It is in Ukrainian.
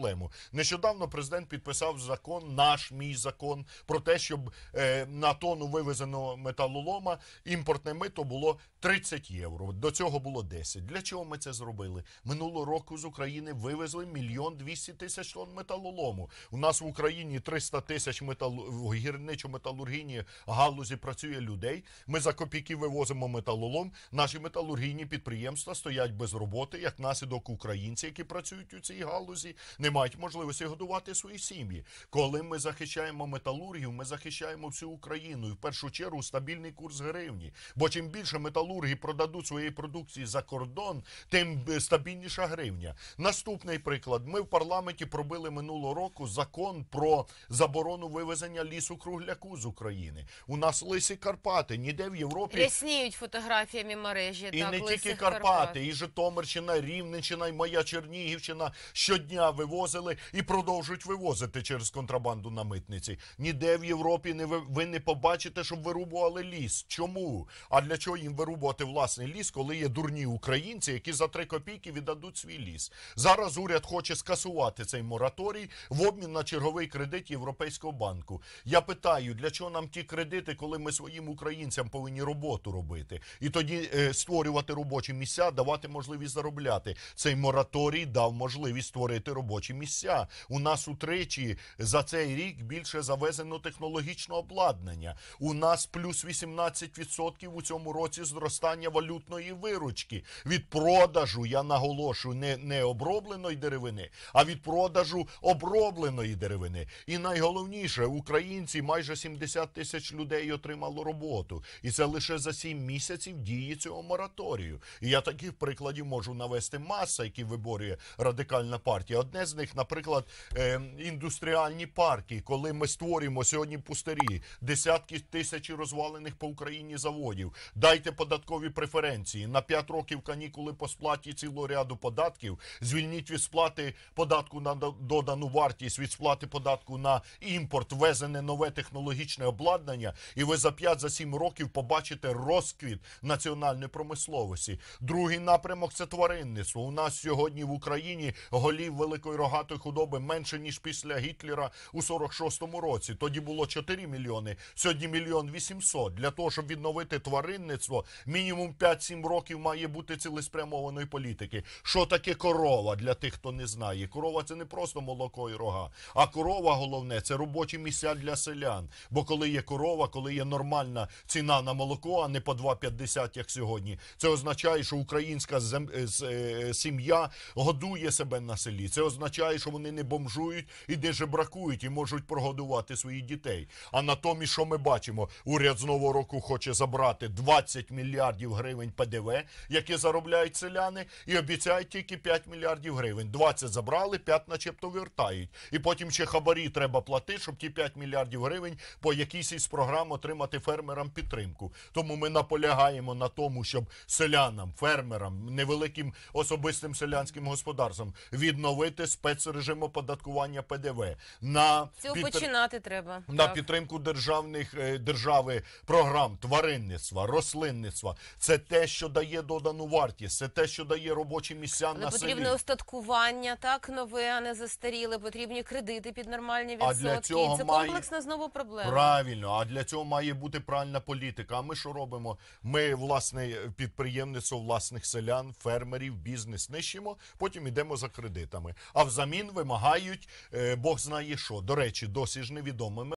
проблему. Нещодавно президент підписав закон, наш мій закон, про те, щоб е, на тону вивезеного металолома імпортне мито було 30 євро. До цього було 10. Для чого ми це зробили? Минулого року з України вивезли мільйон 200 тисяч тонн металолому. У нас в Україні 300 тисяч метал... гірничо-металургійній галузі працює людей. Ми за копійки вивозимо металолом. Наші металургійні підприємства стоять без роботи, як наслідок українці, які працюють у цій галузі. не не мають можливості годувати свої сім'ї. Коли ми захищаємо металургів, ми захищаємо всю Україну і в першу чергу стабільний курс гривні. Бо чим більше металурги продадуть своєї продукції за кордон, тим стабільніша гривня. Наступний приклад: ми в парламенті пробили минулого року закон про заборону вивезення лісу кругляку з України. У нас лисі Карпати ніде в Європі рясніють фотографіями мережі і не тільки Карпати, і Житомирщина, Рівненщина, і моя Чернігівщина щодня вивозять вивозили і продовжують вивозити через контрабанду на митниці. Ніде в Європі не ви, ви не побачите, щоб вирубували ліс. Чому? А для чого їм вирубувати власний ліс, коли є дурні українці, які за три копійки віддадуть свій ліс? Зараз уряд хоче скасувати цей мораторій в обмін на черговий кредит Європейського банку. Я питаю, для чого нам ті кредити, коли ми своїм українцям повинні роботу робити, і тоді е, створювати робочі місця, давати можливість заробляти. Цей мораторій дав можливість створити робочі робочі місця. У нас утричі за цей рік більше завезено технологічного обладнання. У нас плюс 18% у цьому році зростання валютної виручки від продажу. Я наголошую, не, не обробленої деревини, а від продажу обробленої деревини. І найголовніше, українці майже 70 тисяч людей отримало роботу, і це лише за 7 місяців дії цього мораторію. І я таких прикладів можу навести маса, які виборює радикальна партія. Одне з величезних, наприклад, е, індустріальні парки, коли ми створюємо сьогодні пустирі, десятки тисяч розвалених по Україні заводів. Дайте податкові преференції на 5 років канікули по сплаті цілого ряду податків. Звільніть від сплати податку на додану вартість, від сплати податку на імпорт, ввезене нове технологічне обладнання, і ви за 5-7 років побачите розквіт національної промисловості. Другий напрямок це тваринництво. У нас сьогодні в Україні голів великої рогатої худоби менше ніж після Гітлера у 46-му році. Тоді було 4 мільйони. Сьогодні мільйон 800. Для того щоб відновити тваринництво, мінімум 5-7 років має бути цілеспрямованої політики. Що таке корова для тих, хто не знає? Корова це не просто молоко і рога, а корова головне це робочі місця для селян. Бо коли є корова, коли є нормальна ціна на молоко, а не по 2,50, як сьогодні, це означає, що українська е, сім'я годує себе на селі. Це означає означає, що вони не бомжують і не жебракують, і можуть прогодувати своїх дітей. А натомість, що ми бачимо, уряд з нового року хоче забрати 20 мільярдів гривень ПДВ, які заробляють селяни, і обіцяють тільки 5 мільярдів гривень. 20 забрали, 5 начебто вертають. І потім ще хабарі треба платити, щоб ті 5 мільярдів гривень по якійсь із програм отримати фермерам підтримку. Тому ми наполягаємо на тому, щоб селянам, фермерам, невеликим особистим селянським господарствам відновити спецрежим оподаткування ПДВ на цього підтр... починати треба на так. підтримку державних е, держави програм тваринництва, рослинництва. Це те, що дає додану вартість, це те, що дає робочі місця Але на селі. потрібне остаткування, так нове, а не застаріле. Потрібні кредити під нормальні відсотки. А для цього це має... комплексна знову проблема. Правильно, а для цього має бути правильна політика. А ми що робимо? Ми власне підприємництво власних селян, фермерів, бізнес нищимо. Потім йдемо за кредитами. А в взамін вимагають е, Бог знає що. До речі, досі ж невідомими.